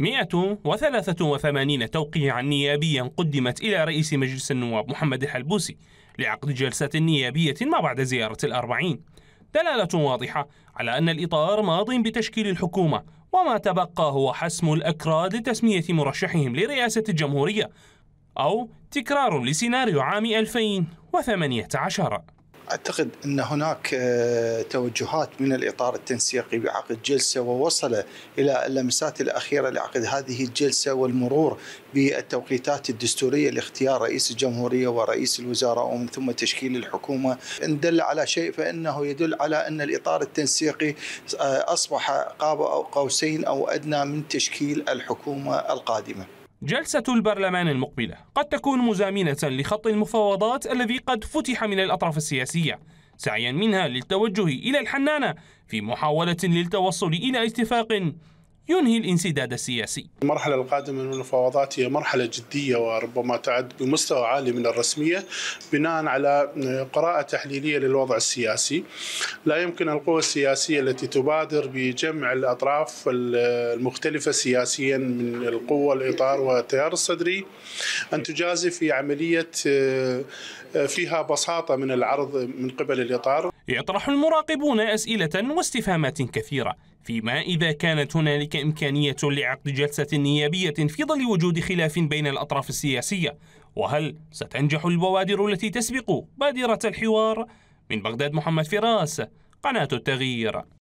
183 توقيعا نيابيا قدمت إلى رئيس مجلس النواب محمد الحلبوسي لعقد جلسة نيابية ما بعد زيارة الأربعين دلالة واضحة على أن الإطار ماض بتشكيل الحكومة وما تبقى هو حسم الأكراد لتسمية مرشحهم لرئاسة الجمهورية أو تكرار لسيناريو عام 2018 اعتقد ان هناك آه، توجهات من الاطار التنسيقي بعقد جلسه ووصل الى اللمسات الاخيره لعقد هذه الجلسه والمرور بالتوقيتات الدستوريه لاختيار رئيس الجمهوريه ورئيس الوزراء ومن ثم تشكيل الحكومه ان دل على شيء فانه يدل على ان الاطار التنسيقي آه، اصبح قاب او قوسين او ادنى من تشكيل الحكومه القادمه. جلسة البرلمان المقبلة قد تكون مزامنة لخط المفاوضات الذي قد فتح من الأطراف السياسية سعيا منها للتوجه إلى الحنانة في محاولة للتوصل إلى اتفاق ينهي الانسداد السياسي المرحلة القادمة من المفاوضات هي مرحلة جدية وربما تعد بمستوى عالي من الرسمية بناء على قراءة تحليلية للوضع السياسي لا يمكن القوى السياسية التي تبادر بجمع الأطراف المختلفة سياسيا من القوة الإطار والتيار الصدري أن تجازي في عملية آه، فيها بساطة من العرض من قبل الإطار يطرح المراقبون أسئلة واستفهامات كثيرة فيما إذا كانت هنالك إمكانية لعقد جلسة نيابية في ظل وجود خلاف بين الأطراف السياسية وهل ستنجح البوادر التي تسبق بادرة الحوار؟ من بغداد محمد فراس قناة التغيير